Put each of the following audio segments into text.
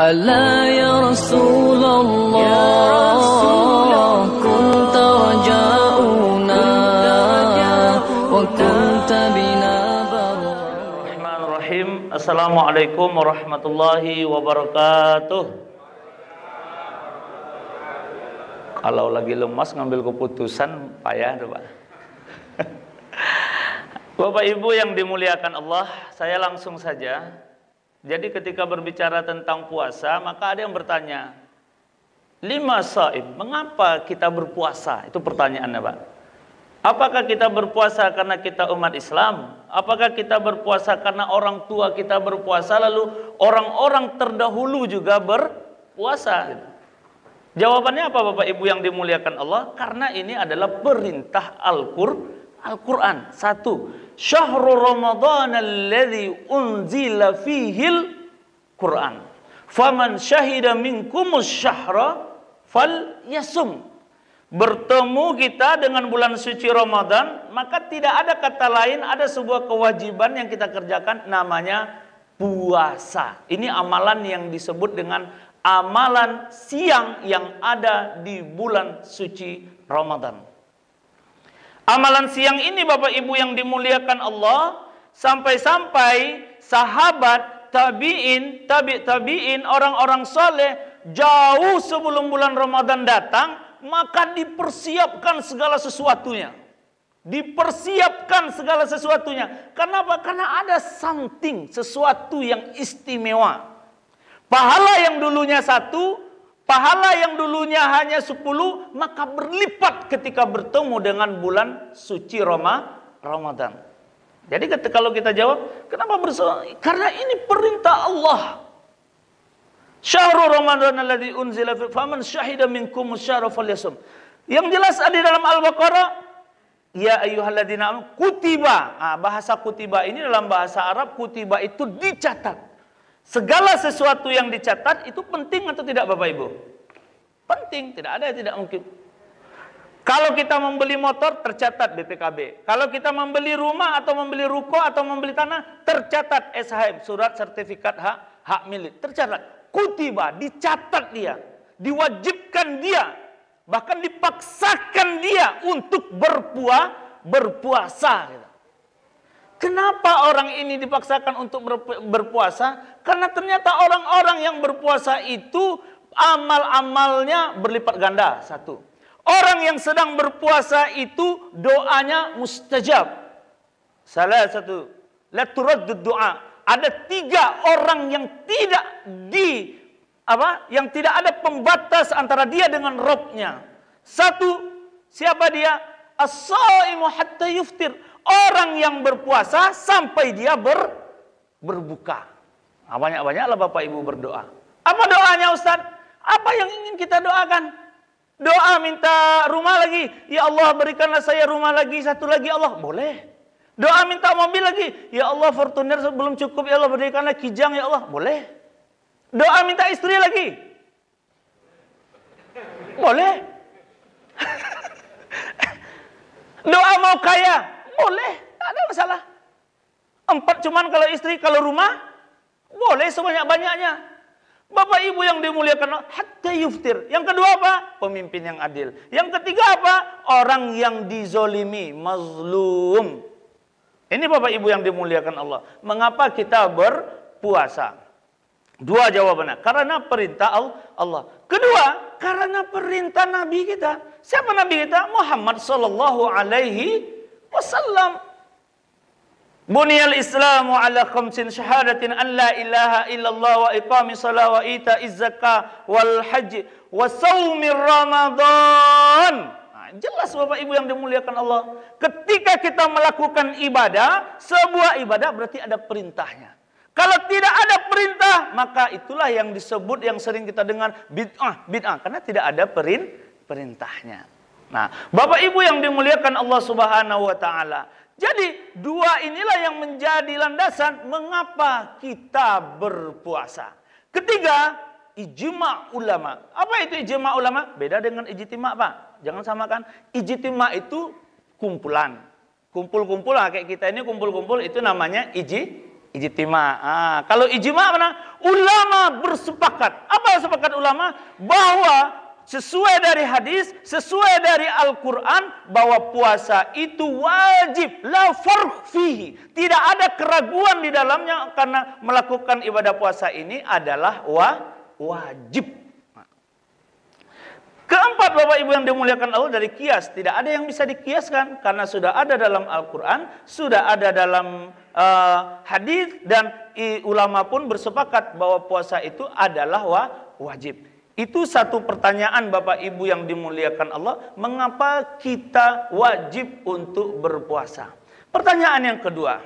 ألا يا رسول الله كنت رجاؤنا وكنت بنا kalau lagi lemas ngambil keputusan payah tuh Pak. Bapak Ibu yang dimuliakan Allah, saya langsung saja jadi ketika berbicara tentang puasa, maka ada yang bertanya, lima saib, mengapa kita berpuasa? Itu pertanyaannya, Pak. Apakah kita berpuasa karena kita umat Islam? Apakah kita berpuasa karena orang tua kita berpuasa lalu orang-orang terdahulu juga berpuasa? Jawabannya apa Bapak Ibu yang dimuliakan Allah? Karena ini adalah perintah Al-Qur'an Al-Quran. Satu. Syahrul Ramadan alladhi unzila fihil Quran. Faman syahida minkumus syahra fal yasum. Bertemu kita dengan bulan suci Ramadan, maka tidak ada kata lain, ada sebuah kewajiban yang kita kerjakan namanya puasa. Ini amalan yang disebut dengan amalan siang yang ada di bulan suci Ramadan. Amalan siang ini Bapak Ibu yang dimuliakan Allah sampai-sampai sahabat, tabi'in, tabi' tabi'in, orang-orang soleh jauh sebelum bulan Ramadan datang maka dipersiapkan segala sesuatunya. Dipersiapkan segala sesuatunya. Kenapa? Karena ada something, sesuatu yang istimewa. Pahala yang dulunya satu, Pahala yang dulunya hanya 10 maka berlipat ketika bertemu dengan bulan suci Roma, Ramadan. Jadi ketika kalau kita jawab, kenapa bersolat? Karena ini perintah Allah. Syahrul Ramadan alladzi unzila fi faman syahida minkum syahra falyasum. Yang jelas ada dalam Al-Baqarah Ya ayyuhalladzina kutiba. Ah, bahasa kutiba ini dalam bahasa Arab kutiba itu dicatat. Segala sesuatu yang dicatat itu penting atau tidak Bapak Ibu? Penting, tidak ada yang tidak mungkin. Kalau kita membeli motor tercatat BPKB. Kalau kita membeli rumah atau membeli ruko atau membeli tanah tercatat SHM, surat sertifikat hak hak milik tercatat. Kutiba dicatat dia, diwajibkan dia, bahkan dipaksakan dia untuk berpuah berpuasa. Kenapa orang ini dipaksakan untuk berpuasa? Karena ternyata orang-orang yang berpuasa itu amal-amalnya berlipat ganda. Satu. Orang yang sedang berpuasa itu doanya mustajab. Salah satu. Laturaddu doa. Ada tiga orang yang tidak di apa? Yang tidak ada pembatas antara dia dengan Robnya. Satu, siapa dia? As-saimu hatta yuftir orang yang berpuasa sampai dia ber, berbuka. Nah, banyak-banyaklah Bapak Ibu berdoa. Apa doanya Ustaz? Apa yang ingin kita doakan? Doa minta rumah lagi. Ya Allah berikanlah saya rumah lagi. Satu lagi ya Allah. Boleh. Doa minta mobil lagi. Ya Allah Fortuner sebelum cukup. Ya Allah berikanlah kijang. Ya Allah. Boleh. Doa minta istri lagi. Boleh. Doa mau kaya. Boleh, tidak ada masalah. Empat cuman kalau istri, kalau rumah, boleh sebanyak-banyaknya. Bapak ibu yang dimuliakan hatta yuftir. Yang kedua apa? Pemimpin yang adil. Yang ketiga apa? Orang yang dizolimi, mazlum. Ini bapak ibu yang dimuliakan Allah. Mengapa kita berpuasa? Dua jawabannya. Karena perintah Allah. Kedua, karena perintah Nabi kita. Siapa Nabi kita? Muhammad Sallallahu Alaihi wasallam. Buniyal Islamu ala khamsin syahadatin an la ilaha illallah wa iqami salah wa ita izzaka wal haji wa saumir ramadhan. Nah, jelas Bapak Ibu yang dimuliakan Allah. Ketika kita melakukan ibadah, sebuah ibadah berarti ada perintahnya. Kalau tidak ada perintah, maka itulah yang disebut yang sering kita dengar bid'ah, bid'ah. Karena tidak ada perin, perintahnya. Nah, Bapak Ibu yang dimuliakan Allah Subhanahu wa taala. Jadi, dua inilah yang menjadi landasan mengapa kita berpuasa. Ketiga, ijma ulama. Apa itu ijma ulama? Beda dengan ijtima, Pak. Jangan samakan. Ijtima itu kumpulan. Kumpul-kumpul lah kayak kita ini kumpul-kumpul itu namanya iji ijtima. Ah, kalau ijma mana? Ulama bersepakat. Apa sepakat ulama? Bahwa sesuai dari hadis, sesuai dari Al-Quran bahwa puasa itu wajib, la farfihi. Tidak ada keraguan di dalamnya karena melakukan ibadah puasa ini adalah wa, wajib. Keempat Bapak Ibu yang dimuliakan Allah dari kias, tidak ada yang bisa dikiaskan karena sudah ada dalam Al-Quran, sudah ada dalam uh, hadis dan ulama pun bersepakat bahwa puasa itu adalah wa, wajib. Itu satu pertanyaan Bapak Ibu yang dimuliakan Allah, mengapa kita wajib untuk berpuasa? Pertanyaan yang kedua,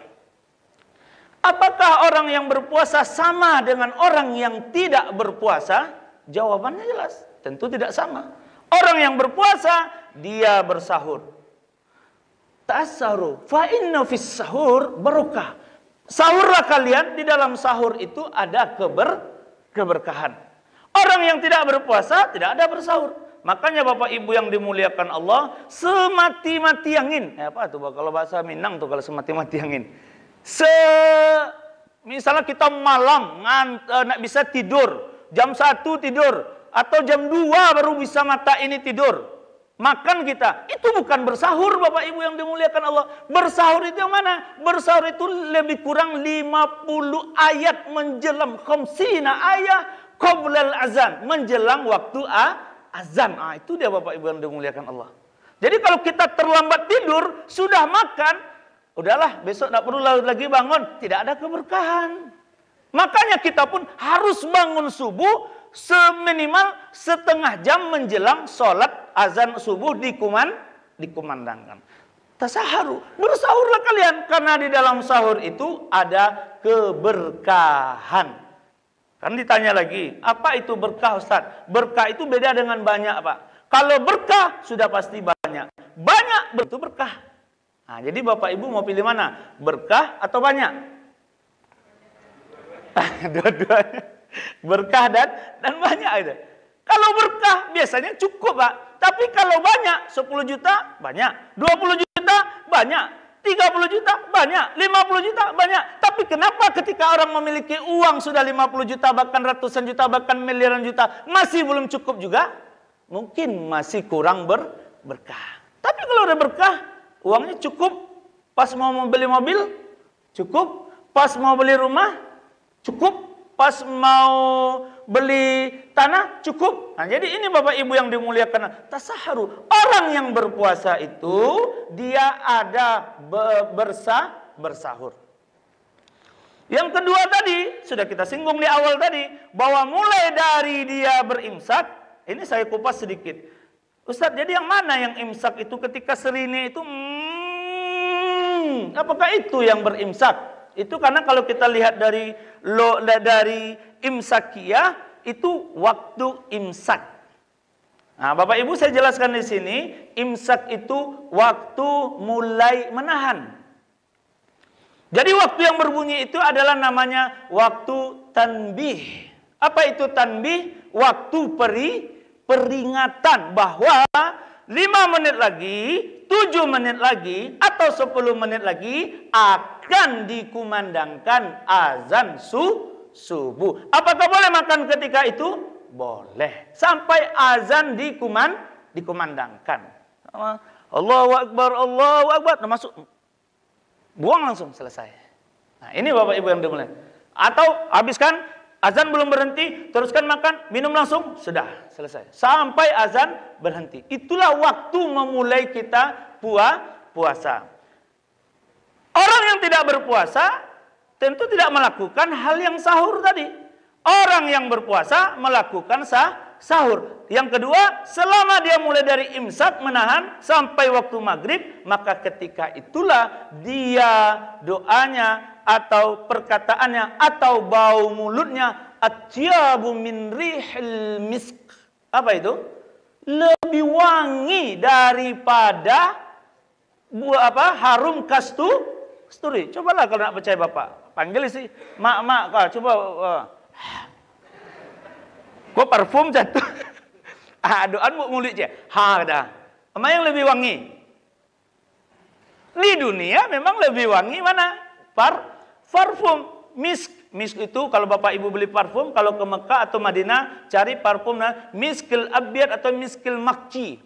apakah orang yang berpuasa sama dengan orang yang tidak berpuasa? Jawabannya jelas, tentu tidak sama. Orang yang berpuasa, dia bersahur. Tasaru, fa inna fis sahur barakah. Sahurlah kalian, di dalam sahur itu ada keber keberkahan. Orang yang tidak berpuasa tidak ada bersahur. Makanya Bapak Ibu yang dimuliakan Allah semati-mati angin. Ya, apa tuh kalau bahasa Minang tuh kalau semati-mati angin. Se misalnya kita malam ngan, eh, nak bisa tidur, jam satu tidur atau jam dua baru bisa mata ini tidur. Makan kita, itu bukan bersahur Bapak Ibu yang dimuliakan Allah. Bersahur itu yang mana? Bersahur itu lebih kurang 50 ayat menjelang khamsina ayat qoblal azan, menjelang waktu a azan. Ah, itu dia Bapak Ibu yang dimuliakan Allah. Jadi kalau kita terlambat tidur, sudah makan, udahlah besok tidak perlu lagi bangun, tidak ada keberkahan. Makanya kita pun harus bangun subuh seminimal setengah jam menjelang sholat azan subuh dikuman dikumandangkan. Tasaharu, bersahurlah kalian karena di dalam sahur itu ada keberkahan. Kan ditanya lagi, apa itu berkah Ustaz? Berkah itu beda dengan banyak Pak. Kalau berkah sudah pasti banyak. Banyak betul berkah. Nah, jadi Bapak Ibu mau pilih mana? Berkah atau banyak? Dua-duanya. berkah dan dan banyak itu. Kalau berkah biasanya cukup Pak. Tapi kalau banyak, 10 juta banyak. 20 juta banyak. 30 juta banyak, 50 juta banyak. Tapi kenapa ketika orang memiliki uang sudah 50 juta bahkan ratusan juta bahkan miliaran juta masih belum cukup juga? Mungkin masih kurang ber berkah. Tapi kalau udah berkah, uangnya cukup pas mau membeli mobil, cukup pas mau beli rumah, cukup pas mau beli tanah cukup. Nah, jadi ini Bapak Ibu yang dimuliakan, tasaharu. Orang yang berpuasa itu dia ada bersah bersahur. Yang kedua tadi sudah kita singgung di awal tadi bahwa mulai dari dia berimsak, ini saya kupas sedikit. Ustadz, jadi yang mana yang imsak itu ketika serini itu hmm, apakah itu yang berimsak? Itu karena kalau kita lihat dari lo dari imsakiyah itu waktu imsak. Nah, Bapak Ibu saya jelaskan di sini, imsak itu waktu mulai menahan. Jadi waktu yang berbunyi itu adalah namanya waktu tanbih. Apa itu tanbih? Waktu peri peringatan bahwa 5 menit lagi, 7 menit lagi atau 10 menit lagi akan dikumandangkan azan subuh subuh. Apakah boleh makan ketika itu? Boleh. Sampai azan dikuman dikumandangkan. Allahu Akbar, Allahu Akbar. termasuk nah, masuk buang langsung selesai. Nah, ini Bapak Ibu yang dimulai. Atau habiskan azan belum berhenti, teruskan makan, minum langsung, sudah selesai. Sampai azan berhenti. Itulah waktu memulai kita puasa. Orang yang tidak berpuasa tentu tidak melakukan hal yang sahur tadi. Orang yang berpuasa melakukan sah sahur. Yang kedua, selama dia mulai dari imsak menahan sampai waktu maghrib, maka ketika itulah dia doanya atau perkataannya atau bau mulutnya atyabu min rihil misk. Apa itu? Lebih wangi daripada buah apa? Harum kastu kasturi. Cobalah kalau nak percaya Bapak panggil sih mak mak kau coba uh. Eh. kau parfum jatuh ah doan mau mulut je ha dah mana yang lebih wangi di dunia memang lebih wangi mana par parfum misk misk itu kalau bapak ibu beli parfum kalau ke Mekah atau Madinah cari parfum nah miskil abiyat atau miskil makci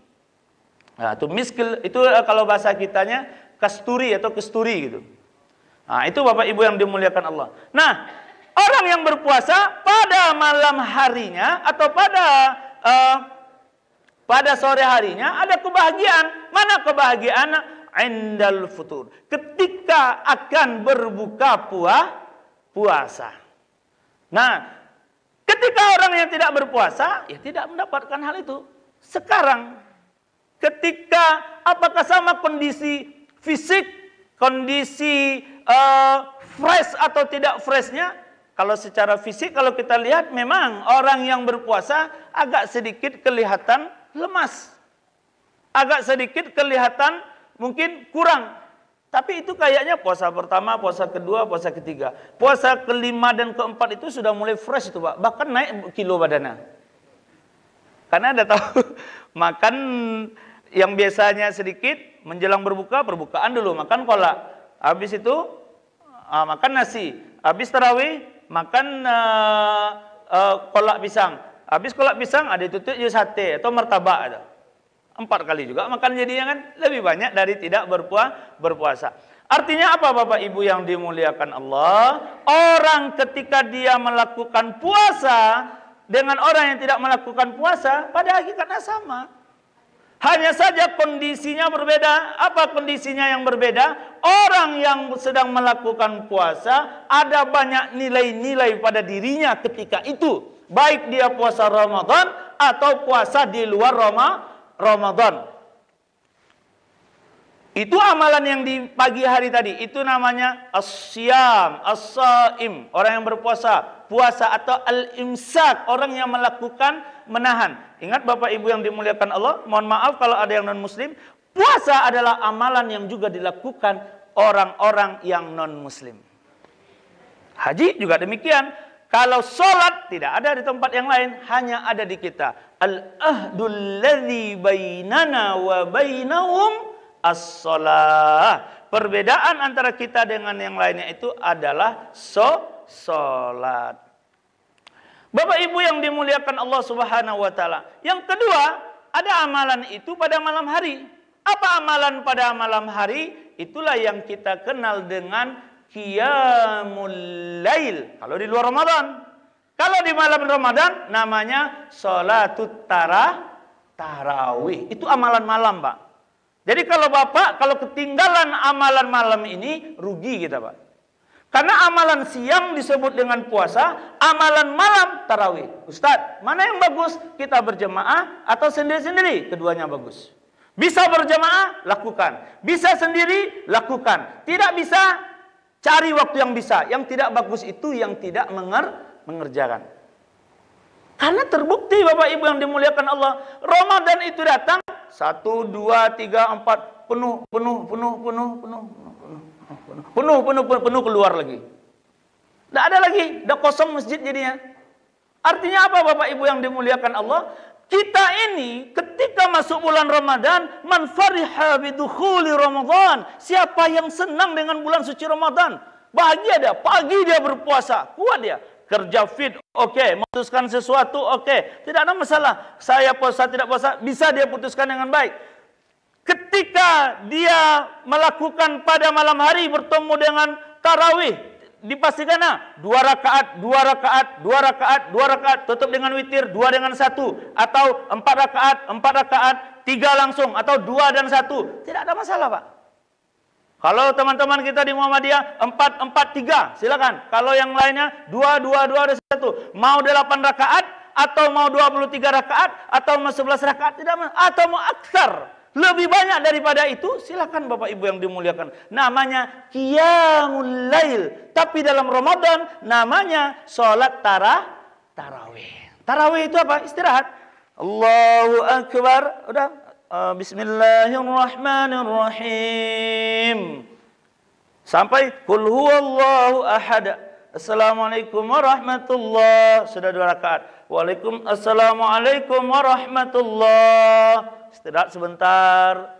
nah, itu miskil itu eh, kalau bahasa kitanya kasturi atau kasturi gitu Nah, itu Bapak Ibu yang dimuliakan Allah. Nah, orang yang berpuasa pada malam harinya atau pada uh, pada sore harinya ada kebahagiaan. Mana kebahagiaan? Endal futur. Ketika akan berbuka puah, puasa. Nah, ketika orang yang tidak berpuasa, ya tidak mendapatkan hal itu. Sekarang, ketika apakah sama kondisi fisik kondisi uh, fresh atau tidak freshnya kalau secara fisik kalau kita lihat memang orang yang berpuasa agak sedikit kelihatan lemas. Agak sedikit kelihatan mungkin kurang. Tapi itu kayaknya puasa pertama, puasa kedua, puasa ketiga. Puasa kelima dan keempat itu sudah mulai fresh itu Pak. Bahkan naik kilo badannya. Karena ada tahu makan yang biasanya sedikit menjelang berbuka perbukaan dulu makan kolak habis itu uh, makan nasi habis tarawih makan uh, uh, kolak pisang habis kolak pisang ada tutup jus sate atau martabak ada empat kali juga makan jadinya kan lebih banyak dari tidak berpuas berpuasa Artinya apa Bapak Ibu yang dimuliakan Allah? Orang ketika dia melakukan puasa dengan orang yang tidak melakukan puasa pada hakikatnya sama. Hanya saja kondisinya berbeda. Apa kondisinya yang berbeda? Orang yang sedang melakukan puasa ada banyak nilai-nilai pada dirinya ketika itu. Baik dia puasa Ramadan atau puasa di luar Ramadan. Itu amalan yang di pagi hari tadi. Itu namanya asyam, asaim, orang yang berpuasa, puasa atau al-imsak, orang yang melakukan menahan. Ingat Bapak Ibu yang dimuliakan Allah, mohon maaf kalau ada yang non muslim, puasa adalah amalan yang juga dilakukan orang-orang yang non muslim. Haji juga demikian. Kalau sholat tidak ada di tempat yang lain, hanya ada di kita. Al-ahdul ladhi bainana wa bainahum as-salah. Perbedaan antara kita dengan yang lainnya itu adalah so salat. Bapak Ibu yang dimuliakan Allah Subhanahu wa taala. Yang kedua, ada amalan itu pada malam hari. Apa amalan pada malam hari? Itulah yang kita kenal dengan qiyamul lail. Kalau di luar Ramadan. Kalau di malam Ramadan namanya salatut utara tarawih. Itu amalan malam, Pak. Jadi kalau Bapak kalau ketinggalan amalan malam ini rugi kita Pak. Karena amalan siang disebut dengan puasa, amalan malam tarawih. Ustadz, mana yang bagus? Kita berjemaah atau sendiri-sendiri? Keduanya bagus. Bisa berjemaah? lakukan. Bisa sendiri, lakukan. Tidak bisa, cari waktu yang bisa. Yang tidak bagus itu yang tidak menger mengerjakan. Karena terbukti Bapak Ibu yang dimuliakan Allah, Ramadan itu datang satu, dua, tiga, empat. Penuh, penuh, penuh, penuh, penuh, penuh, penuh, penuh, penuh, penuh, keluar lagi. Tidak ada lagi, udah kosong masjid jadinya. Artinya apa Bapak Ibu yang dimuliakan Allah? Kita ini ketika masuk bulan Ramadan, man fariha bidukhuli Ramadan. Siapa yang senang dengan bulan suci Ramadan? Bahagia dia, pagi dia berpuasa, kuat dia kerja fit, oke, memutuskan sesuatu, oke, tidak ada masalah. Saya puasa tidak puasa, bisa dia putuskan dengan baik. Ketika dia melakukan pada malam hari bertemu dengan tarawih, dipastikan ah, dua rakaat, dua rakaat, dua rakaat, dua rakaat, tutup dengan witir, dua dengan satu, atau empat rakaat, empat rakaat, tiga langsung, atau dua dan satu, tidak ada masalah, pak. Kalau teman-teman kita di Muhammadiyah 443, silakan. Kalau yang lainnya 222 ada satu. Mau 8 rakaat atau mau 23 rakaat atau mau 11 rakaat tidak mau. atau mau aksar. Lebih banyak daripada itu, silakan Bapak Ibu yang dimuliakan. Namanya Qiyamul Lail. Tapi dalam Ramadan namanya sholat tarah, tarawih. Tarawih itu apa? Istirahat. Allahu Akbar. Udah Eh, bismillahirrahmanirrahim. Sampai kul huwallahu ahad. Assalamualaikum warahmatullah. Sudah dua rakaat. Waalaikum assalamualaikum warahmatullah. Istirahat sebentar.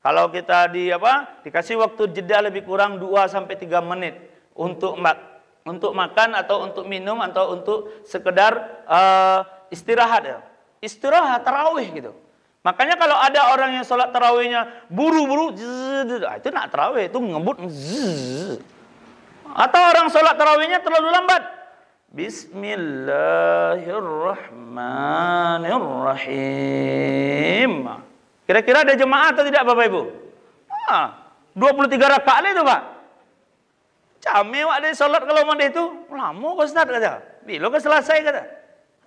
Kalau kita di apa? Dikasih waktu jeda lebih kurang 2 sampai 3 menit untuk mak untuk makan atau untuk minum atau untuk sekedar uh, istirahat ya. Istirahat tarawih gitu. Makanya kalau ada orang yang sholat tarawihnya buru-buru, ah, itu nak tarawih, itu ngebut. Atau orang sholat tarawihnya terlalu lambat. Bismillahirrahmanirrahim. Kira-kira ada jemaah atau tidak Bapak Ibu? Ah, 23 rakaat itu Pak. Came wak dia sholat kalau mandi itu. Lama ke Ustaz kata. Bila ke selesai kata.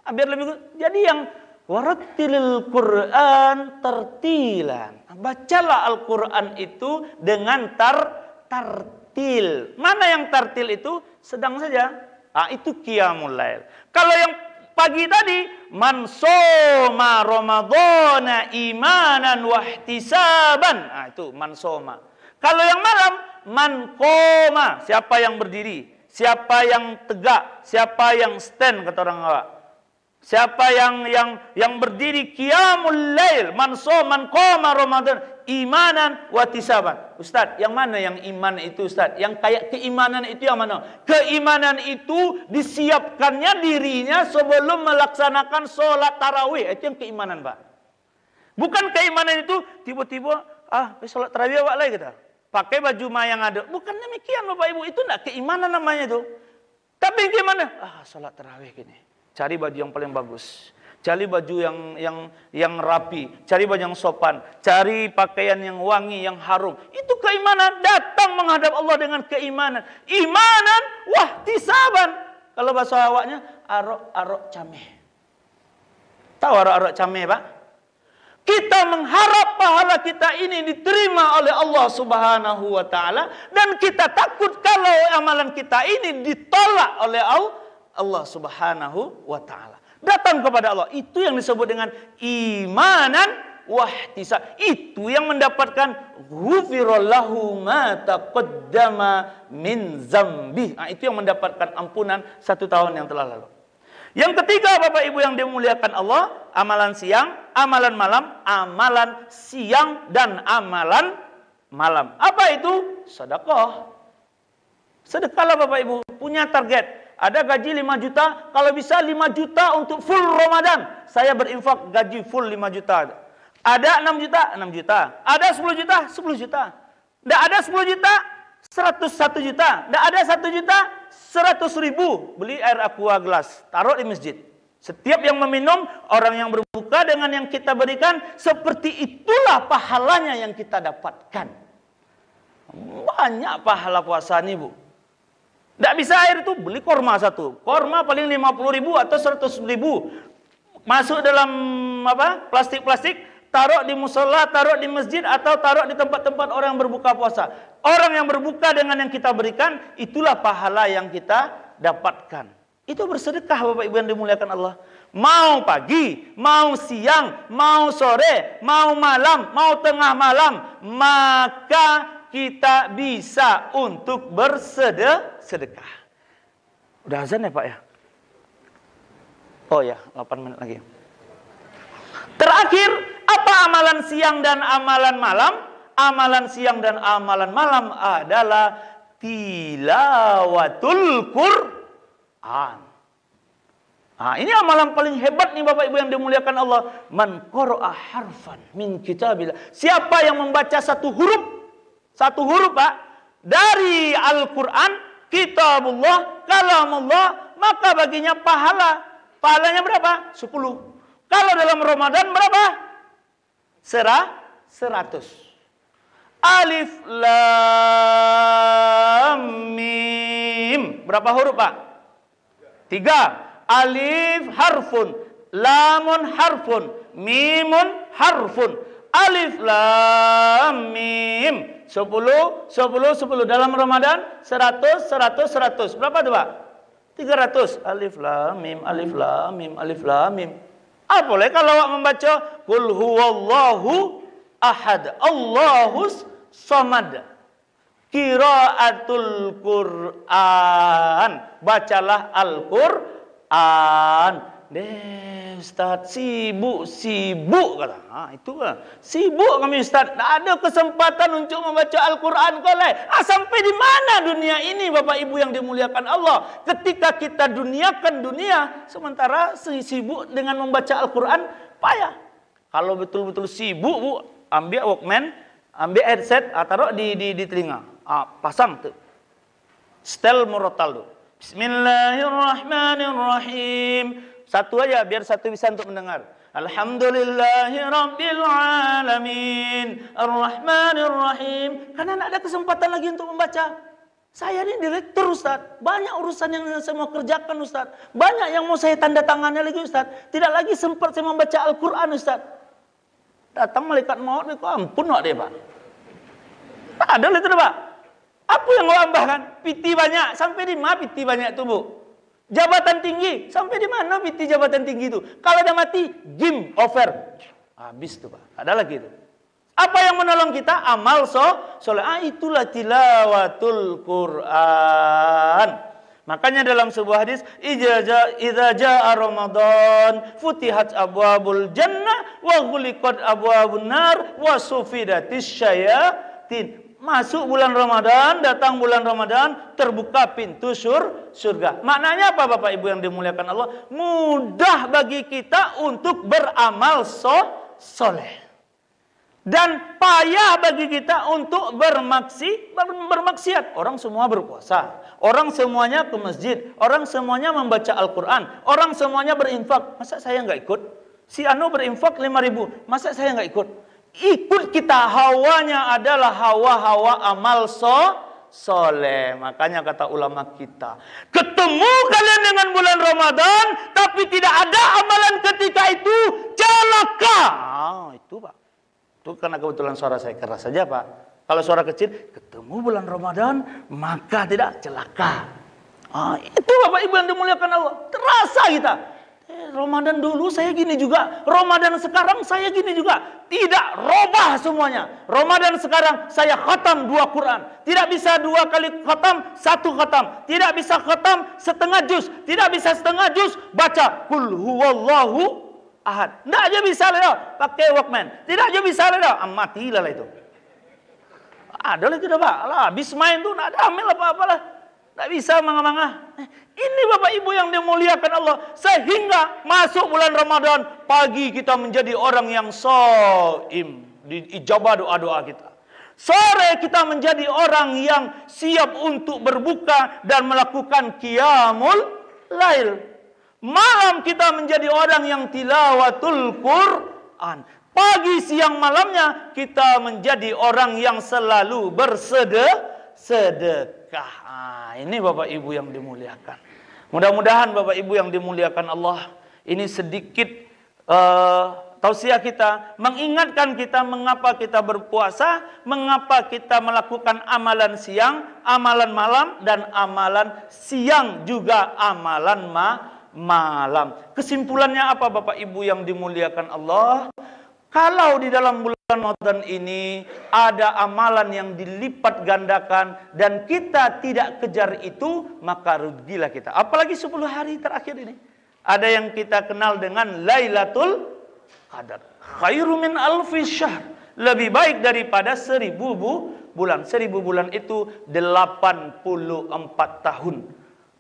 Ah, biar lebih. Jadi yang Warattilil Quran tertilan. Bacalah Al-Quran itu dengan tar tartil. Mana yang tartil itu? Sedang saja. Ah, itu qiyamul lail. Kalau yang pagi tadi, man soma ramadhana imanan wahtisaban. Ah, itu man soma. Kalau yang malam, man koma. Siapa yang berdiri? Siapa yang tegak? Siapa yang stand? Kata orang Arab Siapa yang yang yang berdiri qiyamul lail, man man qama Ramadan imanan wa tisaban. Ustaz, yang mana yang iman itu Ustaz? Yang kayak keimanan itu yang mana? Keimanan itu disiapkannya dirinya sebelum melaksanakan sholat tarawih. Itu yang keimanan, Pak. Bukan keimanan itu tiba-tiba ah, sholat tarawih Pak lagi kita. Pakai baju mayang ada. Bukan demikian Bapak Ibu, itu enggak keimanan namanya itu. Tapi gimana? Ah, sholat tarawih gini. Cari baju yang paling bagus. Cari baju yang yang yang rapi, cari baju yang sopan, cari pakaian yang wangi, yang harum. Itu keimanan datang menghadap Allah dengan keimanan. Imanan wah tisaban. Kalau bahasa awaknya arok-arok cameh. Tahu arok-arok cameh, Pak? Kita mengharap pahala kita ini diterima oleh Allah Subhanahu wa taala dan kita takut kalau amalan kita ini ditolak oleh Allah Allah Subhanahu wa taala. Datang kepada Allah itu yang disebut dengan imanan wahtisa. Itu yang mendapatkan ghufirallahu ma taqaddama min zambi. Nah, itu yang mendapatkan ampunan satu tahun yang telah lalu. Yang ketiga Bapak Ibu yang dimuliakan Allah, amalan siang, amalan malam, amalan siang dan amalan malam. Apa itu? Sedekah. Sedekahlah Bapak Ibu, punya target. Ada gaji 5 juta, kalau bisa 5 juta untuk full Ramadan. Saya berinfak gaji full 5 juta. Ada 6 juta, 6 juta. Ada 10 juta, 10 juta. Tidak ada 10 juta, 101 juta. Tidak ada 1 juta, 100 ribu. Beli air aqua gelas, taruh di masjid. Setiap yang meminum, orang yang berbuka dengan yang kita berikan, seperti itulah pahalanya yang kita dapatkan. Banyak pahala puasa ini, Bu. Tidak bisa air itu beli korma satu. Korma paling 50 ribu atau 100 ribu. Masuk dalam apa plastik-plastik, taruh di musola, taruh di masjid atau taruh di tempat-tempat orang yang berbuka puasa. Orang yang berbuka dengan yang kita berikan, itulah pahala yang kita dapatkan. Itu bersedekah Bapak Ibu yang dimuliakan Allah. Mau pagi, mau siang, mau sore, mau malam, mau tengah malam, maka kita bisa untuk bersedekah. Udah azan ya Pak ya? Oh ya, 8 menit lagi. Terakhir, apa amalan siang dan amalan malam? Amalan siang dan amalan malam adalah tilawatul Qur'an. Nah, ini amalan paling hebat nih Bapak Ibu yang dimuliakan Allah. Man harfan min kitabillah. Siapa yang membaca satu huruf satu huruf, Pak. Dari Al-Quran, kita kalau kalamullah, maka baginya pahala. Pahalanya berapa? Sepuluh. Kalau dalam Ramadan berapa? Serah 100. Alif lam mim. Berapa huruf, Pak? Tiga. Alif harfun, lamun harfun, mimun harfun. Alif lam mim 10, 10, 10. Dalam Ramadan 100, 100, 100. Berapa tuh tiga 300. Alif lam mim, alif lam mim, alif lam mim. Ah boleh kalau awak membaca Qul huwallahu ahad. Allahus samad. Kiraatul Qur'an. Bacalah Al-Qur'an. Deh, Ustaz, sibuk, sibuk kata. Ha, itu lah. Sibuk kami Ustaz. Tak ada kesempatan untuk membaca Al-Quran kolai. Ah, sampai di mana dunia ini Bapak Ibu yang dimuliakan Allah? Ketika kita duniakan dunia, sementara sibuk dengan membaca Al-Quran, payah. Kalau betul-betul sibuk, Bu, ambil Walkman, ambil headset, ah, taruh di, di, di telinga. Ah, pasang tuh. Stel murotal Bismillahirrahmanirrahim. Satu aja biar satu bisa untuk mendengar. Alhamdulillahirrabbilalamin alamin rahmanirrahim Karena tidak ada kesempatan lagi untuk membaca. Saya ini direktur Ustaz. Banyak urusan yang saya mau kerjakan Ustaz. Banyak yang mau saya tanda tangannya lagi Ustaz. Tidak lagi sempat saya membaca Al-Qur'an Ustaz. Datang malaikat maut kok ampun wak dia Pak. Tak ada itu Pak. Apa yang Allah ambahkan? Piti banyak. Sampai di mana piti banyak tubuh. Jabatan tinggi. Sampai di mana binti jabatan tinggi itu? Kalau dia mati, game over. Habis tuh Pak. Ada lagi itu. Apa yang menolong kita? Amal so, soleh. Ah, itulah tilawatul Quran. Makanya dalam sebuah hadis, ijaja idaja Ramadan futihat Abu jannah wa Abu abu nar wa sufidatis syayatin. Masuk bulan Ramadan, datang bulan Ramadan, terbuka pintu sur surga. Maknanya apa Bapak Ibu yang dimuliakan Allah? Mudah bagi kita untuk beramal so soleh. Dan payah bagi kita untuk bermaksi, bermaksiat. Orang semua berpuasa. Orang semuanya ke masjid. Orang semuanya membaca Al-Quran. Orang semuanya berinfak. Masa saya nggak ikut? Si Anu berinfak 5 ribu. Masa saya nggak ikut? ikut kita hawanya adalah hawa-hawa amal so soleh. Makanya kata ulama kita, ketemu kalian dengan bulan Ramadan, tapi tidak ada amalan ketika itu celaka. Oh, itu pak, itu karena kebetulan suara saya keras saja pak. Kalau suara kecil, ketemu bulan Ramadan maka tidak celaka. Oh, itu bapak ibu yang dimuliakan Allah, terasa kita. Eh, Ramadan dulu saya gini juga, Ramadan sekarang saya gini juga. Tidak, robah semuanya. Ramadan sekarang saya khatam dua Quran. Tidak bisa dua kali khatam, satu khatam. Tidak bisa khatam setengah juz. Tidak bisa setengah juz, baca. Kul huwallahu ahad. Tidak aja bisa lah, pakai Walkman. Tidak aja bisa ah, lah, amati lah itu. Ada lah dah pak, lah, habis main tuh, tidak ada amel apa-apalah. Tak bisa mangah-mangah. Ini Bapak Ibu yang dimuliakan Allah. Sehingga masuk bulan Ramadan. Pagi kita menjadi orang yang so'im. Diijabah doa-doa kita. Sore kita menjadi orang yang siap untuk berbuka dan melakukan kiamul lail. Malam kita menjadi orang yang tilawatul Quran. Pagi, siang, malamnya kita menjadi orang yang selalu bersedekah sedekah. Nah, ini Bapak Ibu yang dimuliakan. Mudah-mudahan Bapak Ibu yang dimuliakan Allah ini sedikit uh, tausiah kita mengingatkan kita mengapa kita berpuasa, mengapa kita melakukan amalan siang, amalan malam dan amalan siang juga amalan ma malam. Kesimpulannya apa Bapak Ibu yang dimuliakan Allah? Kalau di dalam bulan Ramadan ini ada amalan yang dilipat gandakan dan kita tidak kejar itu, maka rugilah kita. Apalagi 10 hari terakhir ini. Ada yang kita kenal dengan Lailatul Qadar. Khairu min alfi syahr. Lebih baik daripada seribu bu bulan. Seribu bulan itu 84 tahun.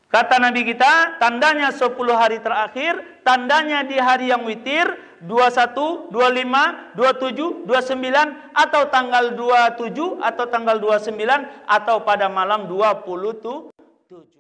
Kata Nabi kita, tandanya 10 hari terakhir, tandanya di hari yang witir, 21, 25, 27, 29, atau tanggal 27, atau tanggal 29, atau pada malam 27.